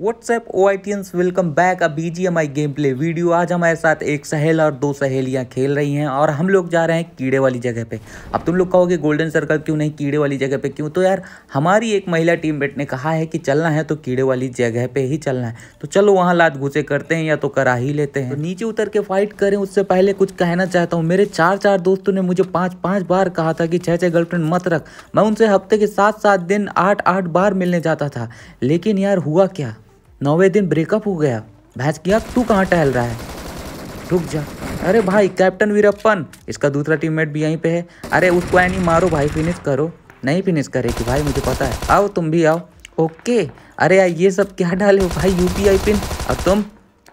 WhatsApp ओ आई टी welcome back uh B G M I gameplay video आज हमारे साथ एक सहेल और दो सहेलियां खेल रही हैं और हम लोग जा रहे हैं कीड़े वाली जगह पे अब तुम लोग कहोगे गोल्डन सर्कल क्यों नहीं कीड़े वाली जगह पे क्यों तो यार हमारी एक महिला टीम बेट ने कहा है कि चलना है तो कीड़े वाली जगह पे ही चलना है तो चलो वहाँ लात घुसे करते हैं या तो करा ही लेते हैं तो नीचे उतर के फाइट करें उससे पहले कुछ कहना चाहता हूँ मेरे चार चार दोस्तों ने मुझे पाँच पाँच बार कहा था कि छः छः गर्लफ्रेंड मत रख मैं उनसे हफ्ते के सात सात दिन आठ आठ बार मिलने जाता था लेकिन यार हुआ क्या नौवे दिन ब्रेकअप हो गया भैंस किया तू कहाँ टहल रहा है रुक जा अरे भाई कैप्टन वीरप्पन इसका दूसरा टीममेट भी यहीं पे है अरे उसको यानी मारो भाई फिनिश करो नहीं फिनिश करेगी भाई मुझे पता है आओ तुम भी आओ ओके अरे यार ये सब क्या डाले हो भाई यू पिन अब तुम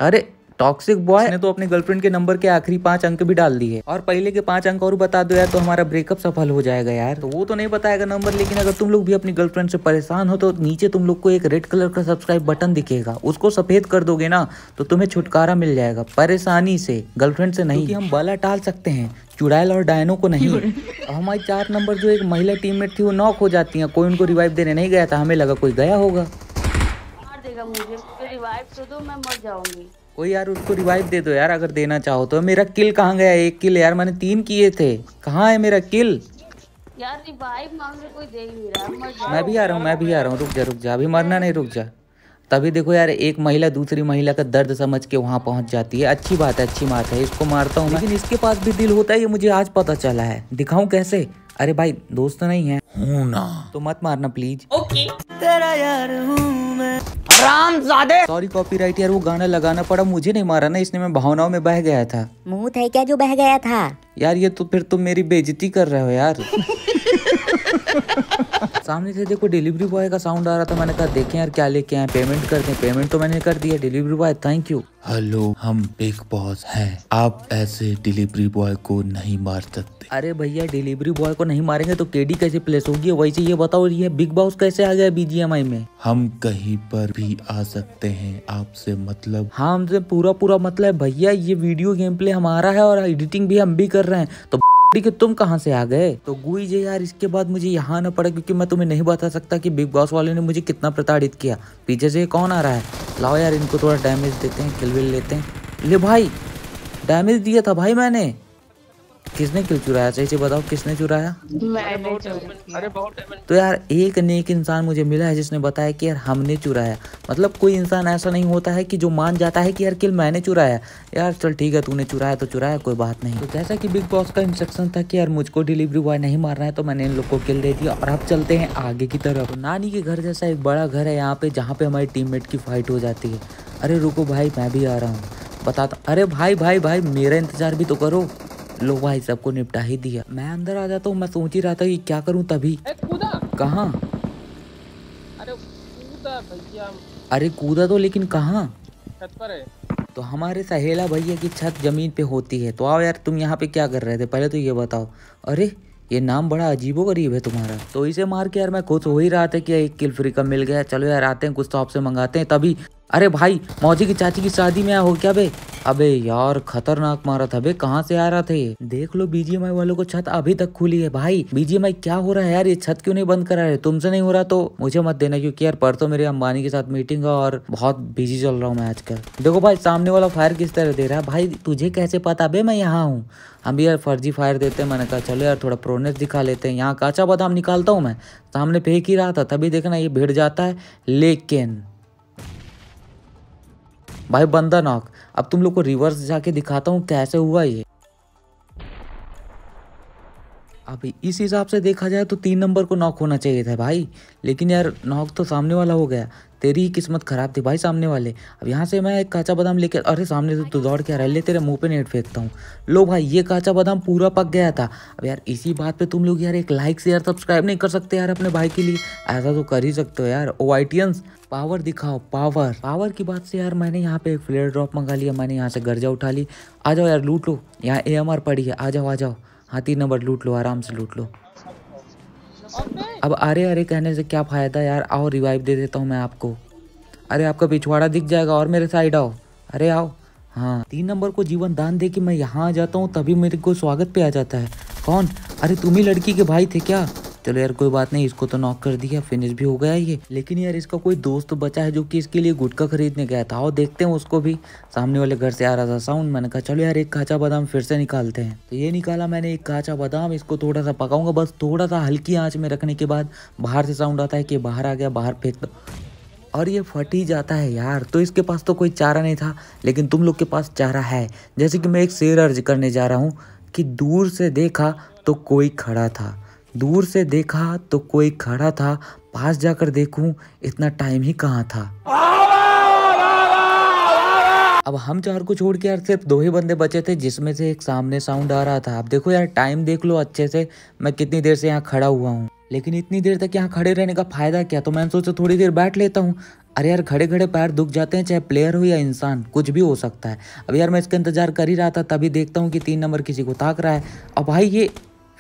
अरे टॉक्सिक बॉय ने तो अपने गर्लफ्रेंड के नंबर के आखिरी पांच अंक भी डाल दिए और पहले के पांच अंक और बता दो यार तो हमारा ब्रेकअप सफल हो जाएगा यार तो वो तो नहीं बताएगा नंबर लेकिन अगर तुम लोग भी अपनी गर्लफ्रेंड से परेशान हो तो नीचे तुम लोग को एक रेड कलर का सब्सक्राइब बटन दिखेगा उसको सफेद कर दोगे ना तो तुम्हें छुटकारा मिल जाएगा परेशानी से गर्लफ्रेंड से नहीं हम बाला टाल सकते हैं चुड़ैल और डायनो को नहीं हमारी चार नंबर जो एक महिला टीममेट थी वो नॉक हो जाती है कोई उनको रिवाइव देने नहीं गया था हमें लगा कोई गया होगा देगा मुझे रिवाइव तो दो मैं मर जाऊंगी ओ यार उसको रिवाइव दे दो यार अगर देना चाहो तो मेरा किल कहाँ गया एक किल यार मैंने तीन किए थे कहाँ है मेरा किल यार रिवाइव मांग कोई दे रहा मैं भी आ रहा हूँ मैं भी आ रहा हूँ रुक जा रुक जा अभी मरना नहीं रुक जा तभी देखो यार एक महिला दूसरी महिला का दर्द समझ के वहाँ पहुँच जाती है अच्छी बात है अच्छी बात है इसको मारता हूँ लेकिन इसके पास भी दिल होता है ये मुझे आज पता चला है दिखाऊँ कैसे अरे भाई दोस्त तो नहीं है हूँ ना तो मत मारना प्लीज ओके तेरा यार हूँ मैं सॉरी कॉपीराइट यार वो गाना लगाना पड़ा मुझे नहीं मारा ना इसने मैं भावनाओं में बह गया था मुँह है क्या जो बह गया था यार ये तो फिर तुम मेरी बेजती कर रहे हो यार सामने से देखो डिलीवरी बॉय का साउंड आ रहा था मैंने कहा देखें यार क्या लेके आए पेमेंट कर दें पेमेंट तो मैंने कर दिया delivery boy thank you hello हम बिग बॉस हैं आप ऐसे डिलीवरी बॉय को नहीं मार सकते अरे भैया डिलीवरी बॉय को नहीं मारेंगे तो केडी कैसे प्ले प्रोसेस होगी वैसे ये बताओ ये बिग बॉस कैसे आ गया बीजीएमआई में हम कहीं पर भी आ सकते हैं आपसे मतलब हाँ हमसे पूरा पूरा मतलब भैया ये वीडियो गेम प्ले हमारा है और एडिटिंग भी हम भी कर रहे हैं तो ठीक है तुम कहाँ से आ गए तो गुई जे यार इसके बाद मुझे यहाँ आना पड़ा क्योंकि मैं तुम्हें नहीं बता सकता कि बिग बॉस वाले ने मुझे कितना प्रताड़ित किया पीछे से कौन आ रहा है लाओ यार इनको थोड़ा डैमेज देते हैं खिलविल लेते हैं ले भाई डैमेज दिया था भाई मैंने किसने क्यों चुराया सही अच्छा, से बताओ किसने चुराया अरे तो यार एक नेक इंसान मुझे मिला है जिसने बताया कि यार हमने चुराया मतलब कोई इंसान ऐसा नहीं होता है कि जो मान जाता है कि यार किल मैंने चुराया यार चल ठीक है तूने चुराया तो चुराया कोई बात नहीं तो जैसा कि बिग बॉस का इंस्ट्रक्शन था कि यार मुझको डिलीवरी बॉय नहीं मारना है तो मैंने इन लोग को किल दे दिया और अब चलते हैं आगे की तरफ तो नानी के घर जैसा एक बड़ा घर है यहाँ पे जहाँ पे हमारी टीम की फाइट हो जाती है अरे रुको भाई मैं भी आ रहा हूँ बताता तो, अरे भाई भाई भाई मेरा इंतजार भी तो करो लो भाई सबको निपटा ही दिया मैं अंदर आ जाता हूँ मैं सोच ही रहा था कि क्या करूँ तभी कहा अरे कूदा तो लेकिन कहाँ तो हमारे सहेला भैया की छत जमीन पे होती है तो आओ यार तुम यहाँ पे क्या कर रहे थे पहले तो ये बताओ अरे ये नाम बड़ा अजीबो गरीब है तुम्हारा तो इसे मार के यार मैं खुश हो ही रहा था कि एक किल फ्री का मिल गया चलो यार आते हैं कुछ तो आपसे मंगाते हैं तभी अरे भाई मौजी की चाची की शादी में हो क्या भाई अबे यार खतरनाक मारा था अबे कहाँ से आ रहा था देख लो बीजीएमआई वालों को छत अभी तक खुली है भाई बीजीएमआई क्या हो रहा है यार ये छत क्यों नहीं बंद करा रहे तुमसे नहीं हो रहा तो मुझे मत देना क्योंकि यार पर तो मेरे अंबानी के साथ मीटिंग है और बहुत बिजी चल रहा हूँ मैं आजकल देखो भाई सामने वाला फायर किस तरह दे रहा है भाई तुझे कैसे पता अभी मैं यहाँ हूँ हम भी यार फर्जी फायर देते हैं मैंने कहा चलो यार थोड़ा प्रोनेस दिखा लेते हैं यहाँ काचा बादाम निकालता हूँ मैं सामने फेंक ही रहा था तभी देखना ये भिड़ जाता है लेकिन भाई बंदा नॉक अब तुम लोग को रिवर्स जाके दिखाता हूँ कैसे हुआ ये अभी इस हिसाब से देखा जाए तो तीन नंबर को नॉक होना चाहिए था भाई लेकिन यार नॉक तो सामने वाला हो गया तेरी किस्मत ख़राब थी भाई सामने वाले अब यहाँ से मैं एक काचा बादाम लेकर अरे सामने से तू दौड़ के रह ले तेरे मुंह पे नेट फेंकता हूँ लो भाई ये काचा बादाम पूरा पक गया था अब यार इसी बात पे तुम लोग यार एक लाइक से यार सब्सक्राइब नहीं कर सकते यार अपने भाई के लिए ऐसा तो कर ही सकते हो यार ओ पावर दिखाओ पावर पावर की बात से यार मैंने यहाँ पे एक फ्लेयर ड्रॉप मंगा लिया मैंने यहाँ से गर्जा उठा ली आ जाओ यार लूट लो यहाँ ए पड़ी है आ जाओ आ जाओ हाँ तीन नंबर लूट लो आराम से लूट लो अब अरे अरे कहने से क्या फ़ायदा यार आओ रिवाइव दे देता हूँ मैं आपको अरे आपका पिछवाड़ा दिख जाएगा और मेरे साइड आओ अरे आओ हाँ तीन नंबर को जीवन दान दे कि मैं यहाँ आ जाता हूँ तभी मेरे को स्वागत पे आ जाता है कौन अरे तुम ही लड़की के भाई थे क्या चलो यार कोई बात नहीं इसको तो नॉक कर दिया फिनिश भी हो गया ये लेकिन यार इसका कोई दोस्त तो बचा है जो कि इसके लिए गुटखा खरीदने गया था और देखते हैं उसको भी सामने वाले घर से आ रहा था साउंड मैंने कहा चलो यार एक काचा बादाम फिर से निकालते हैं तो ये निकाला मैंने एक काचा बादाम इसको थोड़ा सा पकाऊंगा बस थोड़ा सा हल्की आँच में रखने के बाद बाहर से साउंड आता है कि बाहर आ गया बाहर फेंक दो और ये फट ही जाता है यार तो इसके पास तो कोई चारा नहीं था लेकिन तुम लोग के पास चारा है जैसे कि मैं एक शेर अर्ज करने जा रहा हूँ कि दूर से देखा तो कोई खड़ा था दूर से देखा तो कोई खड़ा था पास जाकर देखूं इतना टाइम ही कहाँ था अब हम चार को छोड़ के यार सिर्फ दो ही बंदे बचे थे जिसमें से एक सामने साउंड आ रहा था अब देखो यार टाइम देख लो अच्छे से मैं कितनी देर से यहाँ खड़ा हुआ हूँ लेकिन इतनी देर तक यहाँ खड़े रहने का फायदा क्या तो मैंने सोचा थोड़ी देर बैठ लेता हूँ अरे यार खड़े खड़े पैर दुख जाते हैं चाहे प्लेयर हो या इंसान कुछ भी हो सकता है अब यार मैं इसका इंतजार कर ही रहा था तभी देखता हूँ कि तीन नंबर किसी को ताक रहा है अब भाई ये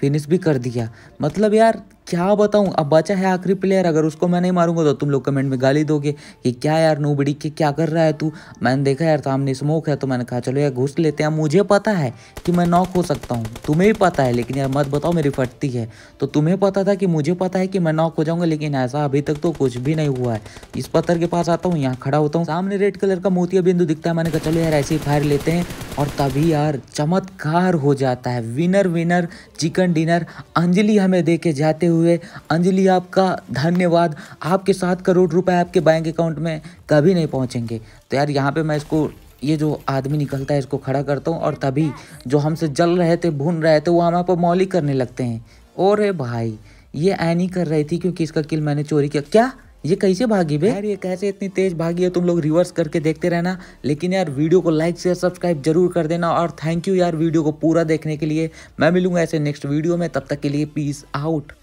फिनिश भी कर दिया मतलब यार क्या बताऊं अब बचा है आखिरी प्लेयर अगर उसको मैं नहीं मारूंगा तो तुम लोग कमेंट में गाली दोगे कि क्या यार नो बड़ी के क्या कर रहा है तू मैंने देखा यार सामने स्मोक है तो मैंने कहा चलो यार घुस लेते हैं मुझे पता है कि मैं नॉक हो सकता हूँ तुम्हें भी पता है लेकिन यार मत बताओ मेरी फटती है तो तुम्हें पता था कि मुझे पता है कि मैं नॉक हो जाऊँगा लेकिन ऐसा अभी तक तो कुछ भी नहीं हुआ है इस पत्थर के पास आता हूँ यहाँ खड़ा होता हूँ सामने रेड कलर का मोतिया बिंदु दिखता है मैंने कहा चलो यार ऐसे ही फायर लेते हैं और तभी यार चमत्कार हो जाता है winner winner chicken dinner Anjali हमें दे के जाते हुए अंजलि आपका धन्यवाद आपके सात करोड़ रुपए आपके बैंक अकाउंट में कभी नहीं पहुंचेंगे तो यार यहाँ पे मैं इसको ये जो आदमी निकलता है इसको खड़ा करता हूँ और तभी जो हमसे जल रहे थे भून रहे थे वो हमारे पर मौलिक करने लगते हैं और भाई ये ऐनी कर रही थी क्योंकि इसका किल मैंने चोरी किया क्या ये कैसे भागी बे यार ये कैसे इतनी तेज भागी है तुम लोग रिवर्स करके देखते रहना लेकिन यार वीडियो को लाइक शेयर सब्सक्राइब जरूर कर देना और थैंक यू यार वीडियो को पूरा देखने के लिए मैं मिलूंगा ऐसे नेक्स्ट वीडियो में तब तक के लिए पीस आउट